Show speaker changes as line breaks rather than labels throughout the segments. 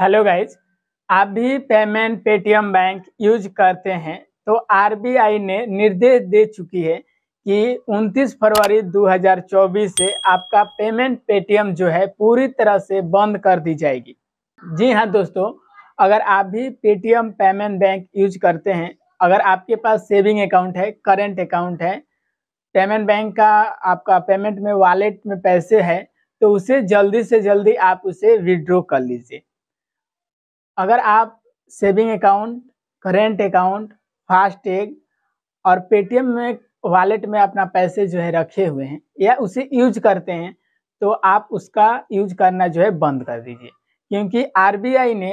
hello guys आप भी payment Paytm bank use करते हैं तो आरबीआई ने निर्देश दे चुकी है कि 29 फरवरी 2024 से आपका पेमेंट पेटीएम जो है पूरी तरह से बंद कर दी जाएगी जी हाँ दोस्तों अगर आप भी पेटीएम पेमेंट बैंक यूज करते हैं अगर आपके पास सेविंग अकाउंट है करेंट अकाउंट है पेमेंट बैंक का आपका पेमेंट में वॉलेट में पैसे है तो उसे जल्दी से जल्दी आप उसे विड्रॉ कर लीजिए अगर आप saving account current account FASTag और पेटीएम में वॉलेट में अपना पैसे जो है रखे हुए हैं या उसे यूज करते हैं तो आप उसका यूज करना जो है बंद कर दीजिए क्योंकि आरबीआई ने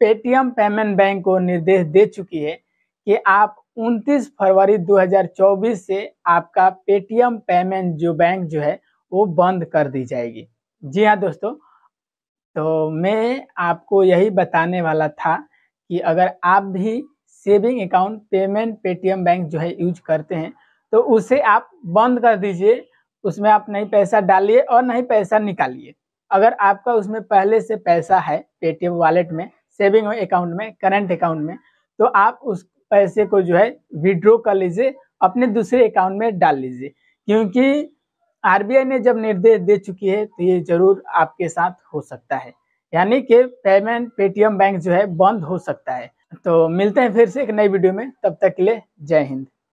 पेटीएम पेमेंट बैंक को निर्देश दे चुकी है कि आप 29 फरवरी 2024 से आपका पेटीएम पेमेंट जो बैंक जो है वो बंद कर दी जाएगी जी हाँ दोस्तों तो मैं आपको यही बताने वाला था कि अगर आप भी saving account payment Paytm bank जो है यूज करते हैं तो उसे आप बंद कर दीजिए उसमें आप नहीं पैसा डालिए और नहीं पैसा निकालिए अगर आपका उसमें पहले से पैसा है पेटीएम वॉलेट में सेविंग अकाउंट में करंट अकाउंट में तो आप उस पैसे को जो है विड्रॉ कर लीजिए अपने दूसरे अकाउंट में डाल लीजिए क्योंकि आरबीआई ने जब निर्देश दे चुकी है तो ये जरूर आपके साथ हो सकता है यानी कि पेमेंट पेटीएम बैंक जो है बंद हो सकता है तो मिलते हैं फिर से एक नई वीडियो में तब तक के लिए जय हिंद